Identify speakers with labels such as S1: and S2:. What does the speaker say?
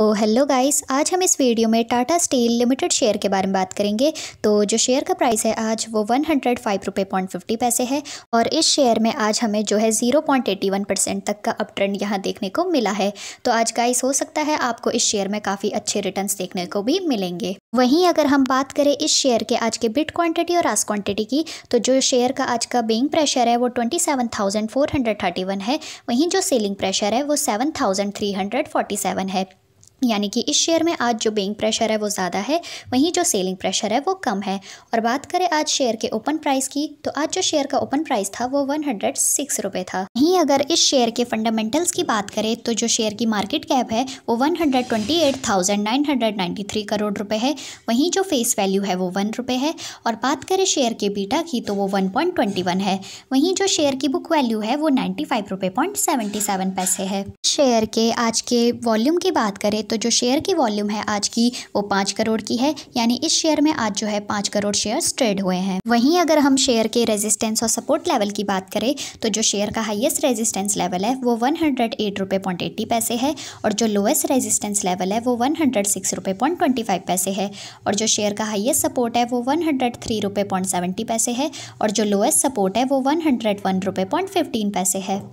S1: ओ hello guys आज हम इस वीडियो में टाटा स्टील लिमिटेड शेयर के बारे में बात करेंगे तो जो शेयर का प्राइस है आज वो वन हंड्रेड फाइव रुपये पॉइंट फिफ्टी पैसे है और इस शेयर में आज हमें जो है zero point eighty one percent तक का अप ट्रेंड यहाँ देखने को मिला है तो आज गाइस हो सकता है आपको इस शेयर में काफ़ी अच्छे रिटर्न देखने को भी मिलेंगे वहीं अगर हम बात करें इस शेयर के आज के बिट क्वांटिटी और आस क्वांटिटी की तो जो शेयर का आज का बेइंग प्रेशर है वो twenty seven thousand four hundred thirty one है वहीं जो सेलिंग प्रेशर है वो seven thousand three hundred forty seven है यानी कि इस शेयर में आज जो बेइंग प्रेशर है वो ज़्यादा है वहीं जो सेलिंग प्रेशर है वो कम है और बात करें आज शेयर के ओपन प्राइस की तो आज जो शेयर का ओपन प्राइस था वो वन हंड्रेड सिक्स रुपये था वहीं अगर इस शेयर के फंडामेंटल्स की बात करें तो जो शेयर की मार्केट कैप है वो one hundred twenty eight thousand nine hundred ninety three crore रुपये है वहीं जो फेस वैल्यू है वो वन रुपये है और बात करें शेयर के बीटा की तो वो वन पॉइंट ट्वेंटी वन है वहीं जो शेयर की बुक वैल्यू है वो नाइन्टी फाइव रुपये पॉइंट सेवेंटी सेवन पैसे है शेयर के आज के वॉल्यूम की बात करें तो दोस्तों जो शेयर की वॉल्यूम है आज की वो पाँच करोड़ की है यानी इस शेयर में आज जो है पाँच करोड़ शेयर्स ट्रेड हुए हैं वहीं अगर हम शेयर के रेजिस्टेंस और सपोर्ट लेवल की बात करें तो जो शेयर का हाइएस्ट रेजिस्टेंस लेवल है वो वन हंड्रेड एट रुपये पॉइंट एट्टी पैसे है और जो लोएस्ट रेजिस्टेंस लेवल है वो वन हंड्रेड सिक्स रुपये पॉइंट ट्वेंटी फाइव पैसे है और जो शेयर का हाइएस्ट सपोर्ट है वो वन हंड्रेड थ्री रुपये पॉइंट सेवेंटी पैसे है और जो लोएस्ट सपोर्ट है वो वन हंड्रेड वन रुपये पॉइंट फिफ्टीन पैसे है